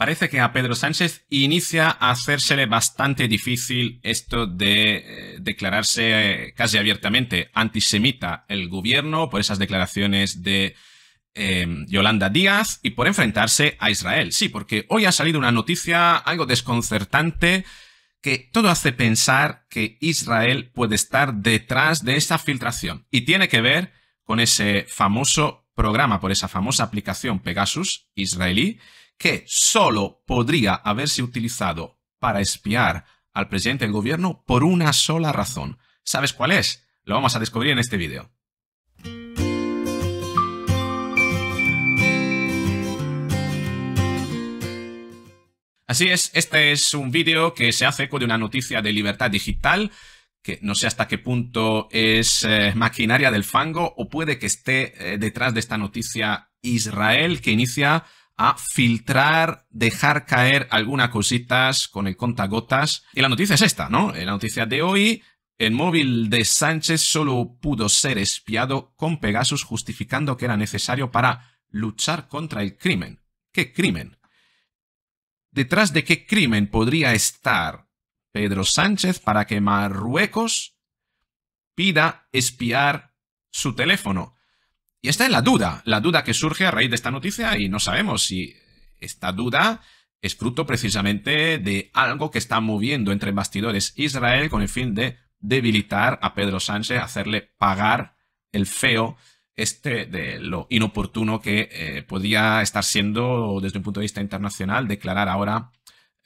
Parece que a Pedro Sánchez inicia a hacérsele bastante difícil esto de eh, declararse eh, casi abiertamente antisemita el gobierno por esas declaraciones de em, Yolanda Díaz y por enfrentarse a Israel. Sí, porque hoy ha salido una noticia algo desconcertante que todo hace pensar que Israel puede estar detrás de esa filtración y tiene que ver con ese famoso programa, por esa famosa aplicación Pegasus israelí que solo podría haberse utilizado para espiar al presidente del gobierno por una sola razón. ¿Sabes cuál es? Lo vamos a descubrir en este vídeo. Así es, este es un vídeo que se hace con de una noticia de libertad digital que no sé hasta qué punto es eh, maquinaria del fango o puede que esté eh, detrás de esta noticia Israel que inicia a filtrar, dejar caer algunas cositas con el contagotas. Y la noticia es esta, ¿no? La noticia de hoy, el móvil de Sánchez solo pudo ser espiado con Pegasus justificando que era necesario para luchar contra el crimen. ¿Qué crimen? ¿Detrás de qué crimen podría estar Pedro Sánchez para que Marruecos pida espiar su teléfono? Y esta es la duda, la duda que surge a raíz de esta noticia y no sabemos si esta duda es fruto precisamente de algo que está moviendo entre bastidores Israel con el fin de debilitar a Pedro Sánchez, hacerle pagar el feo este de lo inoportuno que eh, podía estar siendo desde un punto de vista internacional declarar ahora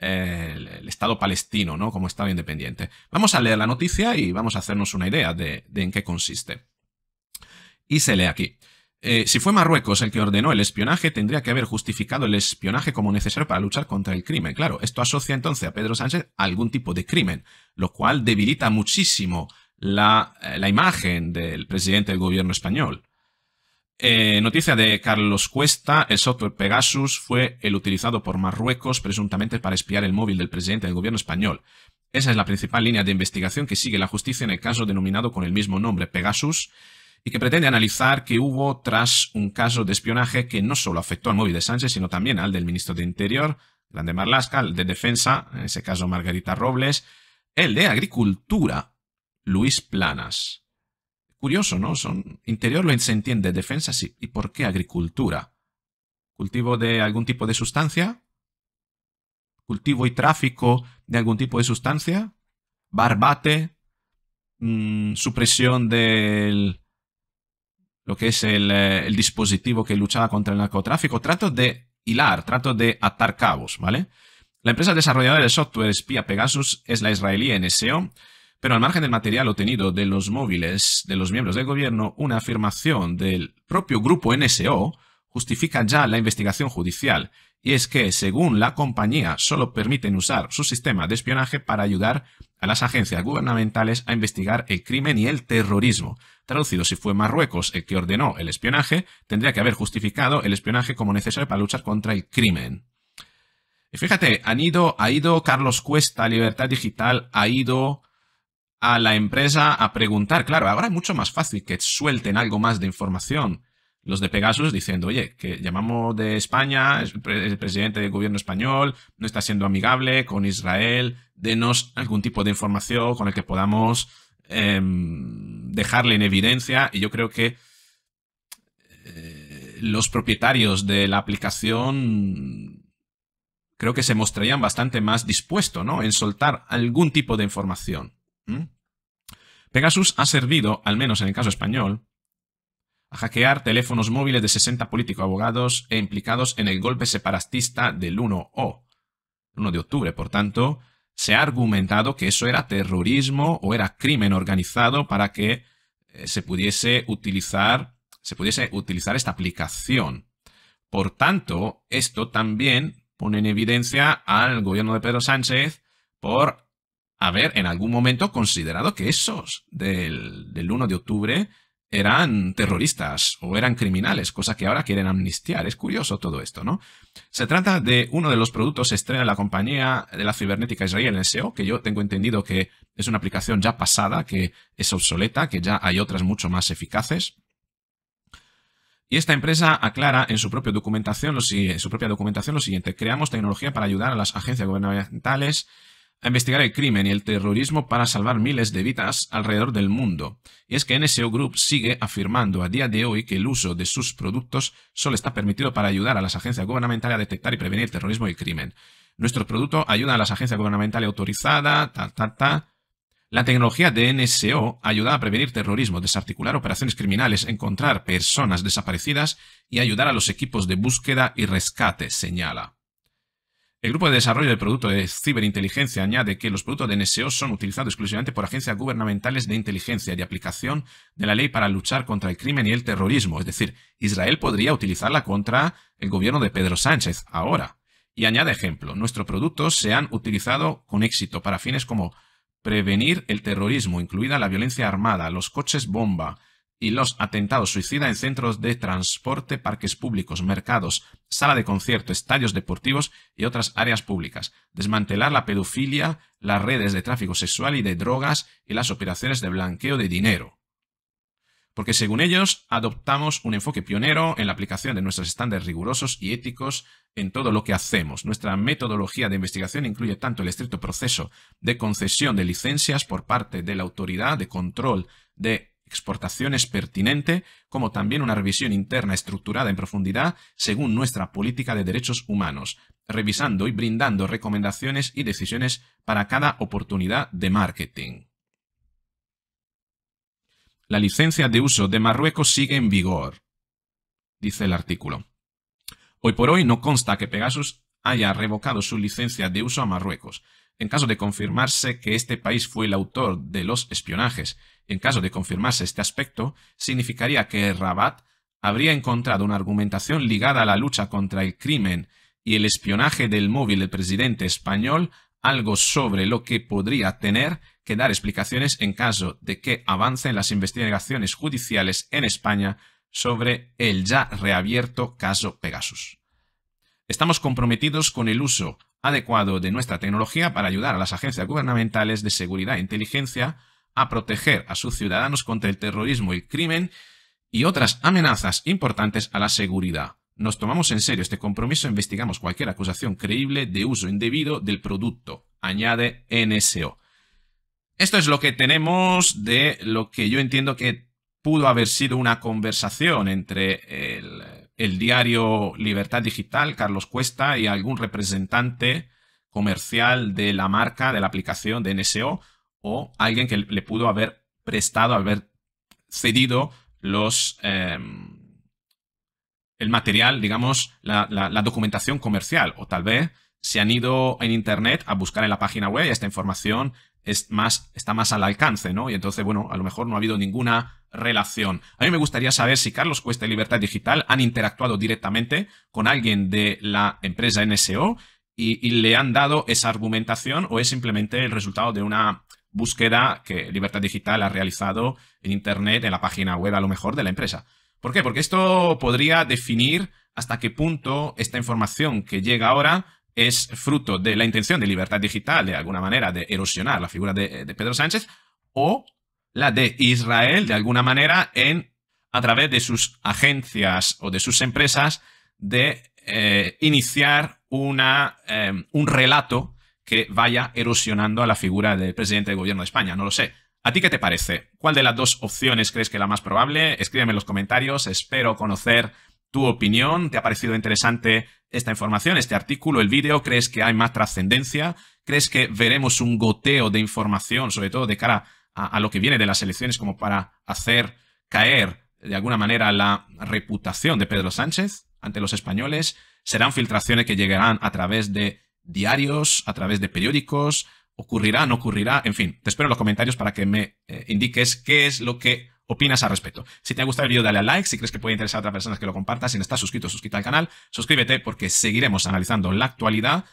eh, el, Estado palestino ¿no? como Estado independiente. Vamos a leer la noticia y vamos a hacernos una idea de en qué consiste. Y se lee aquí. Eh, si fue Marruecos el que ordenó el espionaje, tendría que haber justificado el espionaje como necesario para luchar contra el crimen. Claro, esto asocia entonces a Pedro Sánchez a algún tipo de crimen, lo cual debilita muchísimo la, eh, imagen del presidente del gobierno español. Eh, noticia de Carlos Cuesta, el software Pegasus fue el utilizado por Marruecos presuntamente para espiar el móvil del presidente del gobierno español. Esa es la principal línea de investigación que sigue la justicia en el caso denominado con el mismo nombre, Pegasus, y que pretende analizar que hubo tras un caso de espionaje que no solo afectó al móvil de Sánchez, sino también al del ministro de Interior, el de Marlaska, el de Defensa, en ese caso Margarita Robles, el de Agricultura, Luis Planas. Curioso, ¿no? Son, interior lo se entiende, defensa sí. ¿Y por qué agricultura? ¿Cultivo de algún tipo de sustancia? cultivo y tráfico de algún tipo de sustancia, barbate, mm, supresión del lo que es eh, el, dispositivo que luchaba contra el narcotráfico, trato de hilar, trato de atar cabos, ¿vale? La empresa desarrolladora del software espía Pegasus es la israelí NSO, pero al margen del material obtenido de los móviles de los miembros del gobierno, una afirmación del propio grupo NSO justifica ya la investigación judicial, y es que, según la compañía, solo permiten usar su sistema de espionaje para ayudar a las agencias gubernamentales a investigar el crimen y el terrorismo, Traducido, si fue Marruecos el que ordenó el espionaje, tendría que haber justificado el espionaje como necesario para luchar contra el crimen. Y fíjate, han ido, ha ido Carlos Cuesta, Libertad Digital, ha ido a la empresa a preguntar. Claro, ahora es mucho más fácil que suelten algo más de información los de Pegasus diciendo, oye, que llamamos de España, el presidente del gobierno español, no está siendo amigable con Israel, denos algún tipo de información con el que podamos Em, dejarle en evidencia y yo creo que eh, los propietarios de la aplicación creo que se mostrarían bastante más dispuestos ¿no? en soltar algún tipo de información. Pegasus ha servido, al menos en el caso español, a hackear teléfonos móviles de 60 políticos abogados e implicados en el golpe separatista del 1O, 1 de octubre, por tanto, se ha argumentado que eso era terrorismo o era crimen organizado para que eh, se pudiese utilizar, se pudiese utilizar esta aplicación. Por tanto, esto también pone en evidencia al gobierno de Pedro Sánchez por haber en algún momento considerado que esos del, del 1 de octubre eran terroristas o eran criminales, cosa que ahora quieren amnistiar. Es curioso todo esto, ¿no? Se trata de uno de los productos estrella de la compañía de la cibernética seo e que yo tengo entendido que es una aplicación ya pasada, que es obsoleta, que ya hay otras mucho más eficaces. Y esta empresa aclara en su, propia documentación en su propia documentación lo siguiente. Creamos tecnología para ayudar a las agencias gubernamentales a investigar el crimen y el terrorismo para salvar miles de vidas alrededor del mundo. Y es que NSO Group sigue afirmando a día de hoy que el uso de sus productos solo está permitido para ayudar a las agencias gubernamentales a detectar y prevenir terrorismo y crimen. Nuestro producto ayuda a las agencias gubernamentales autorizadas, ta, ta, ta. La tecnología de NSO ayuda a prevenir terrorismo, desarticular operaciones criminales, encontrar personas desaparecidas y ayudar a los equipos de búsqueda y rescate, señala. El grupo de desarrollo de Producto de ciberinteligencia añade que los productos de NSO son utilizados exclusivamente por agencias gubernamentales de inteligencia y aplicación de la ley para luchar contra el crimen y el terrorismo. Es decir, Israel podría utilizarla contra el gobierno de Pedro Sánchez ahora. Y añade ejemplo, nuestros productos se han utilizado con éxito para fines como prevenir el terrorismo, incluida la violencia armada, los coches bomba, y los atentados suicida en centros de transporte, parques públicos, mercados, sala de concierto, estadios deportivos y otras áreas públicas, desmantelar la pedofilia, las redes de tráfico sexual y de drogas y las operaciones de blanqueo de dinero. Porque según ellos, adoptamos un enfoque pionero en la aplicación de nuestros estándares rigurosos y éticos en todo lo que hacemos. Nuestra metodología de investigación incluye tanto el estricto proceso de concesión de licencias por parte de la autoridad de control de exportaciones pertinente, como también una revisión interna estructurada en profundidad según nuestra política de derechos humanos, revisando y brindando recomendaciones y decisiones para cada oportunidad de marketing. La licencia de uso de Marruecos sigue en vigor, dice el artículo. Hoy por hoy no consta que Pegasus haya revocado su licencia de uso a Marruecos, en caso de confirmarse que este país fue el autor de los espionajes, en caso de confirmarse este aspecto, significaría que Rabat habría encontrado una argumentación ligada a la lucha contra el crimen y el espionaje del móvil del presidente español, algo sobre lo que podría tener que dar explicaciones en caso de que avancen las investigaciones judiciales en España sobre el ya reabierto caso Pegasus. Estamos comprometidos con el uso adecuado de nuestra tecnología para ayudar a las agencias gubernamentales de seguridad e inteligencia a proteger a sus ciudadanos contra el terrorismo y el crimen y otras amenazas importantes a la seguridad. Nos tomamos en serio este compromiso e investigamos cualquier acusación creíble de uso indebido del producto, añade NSO. Esto es lo que tenemos de lo que yo entiendo que pudo haber sido una conversación entre el eh, el diario Libertad Digital, Carlos Cuesta y algún representante comercial de la marca, de la aplicación de NSO o alguien que le pudo haber prestado, haber cedido los... Em, el material, digamos, la, la, documentación comercial o tal vez se han ido en Internet a buscar en la página web esta información es más, está más al alcance, ¿no? Y entonces, bueno, a lo mejor no ha habido ninguna relación. A mí me gustaría saber si Carlos Cuesta y Libertad Digital han interactuado directamente con alguien de la empresa NSO y, y le han dado esa argumentación o es simplemente el resultado de una búsqueda que Libertad Digital ha realizado en Internet, en la página web a lo mejor de la empresa. ¿Por qué? Porque esto podría definir hasta qué punto esta información que llega ahora es fruto de la intención de libertad digital, de alguna manera, de erosionar la figura eh, de, Pedro Sánchez, o la de Israel, de alguna manera, en, a través de sus agencias o de sus empresas, de eh, iniciar una, eh, un relato que vaya erosionando a la figura del presidente del gobierno de España. No lo sé. ¿A ti qué te parece? ¿Cuál de las dos opciones crees que es la más probable? Escríbeme en los comentarios. Espero conocer tu opinión, ¿te ha parecido interesante esta información, este artículo, el vídeo? ¿Crees que hay más trascendencia? ¿Crees que veremos un goteo de información, sobre todo de cara a, lo que viene de las elecciones, como para hacer caer de alguna manera la reputación de Pedro Sánchez ante los españoles? ¿Serán filtraciones que llegarán a través de diarios, a través de periódicos? ¿Ocurrirá, no ocurrirá? En fin, te espero en los comentarios para que me eh, indiques qué es lo que opinas al respecto. Si te ha gustado el vídeo, dale a like. Si crees que puede interesar a otras personas que lo compartas, si no estás suscrito, suscríbete al canal. Suscríbete porque seguiremos analizando la actualidad.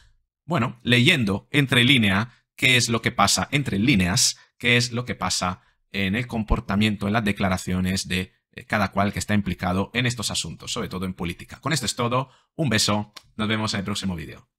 Bueno, leyendo entre línea qué es lo que pasa entre líneas, qué es lo que pasa en el comportamiento, en las declaraciones de eh, cada cual que está implicado en estos asuntos, sobre todo en política. Con esto es todo, un beso, nos vemos en el próximo vídeo.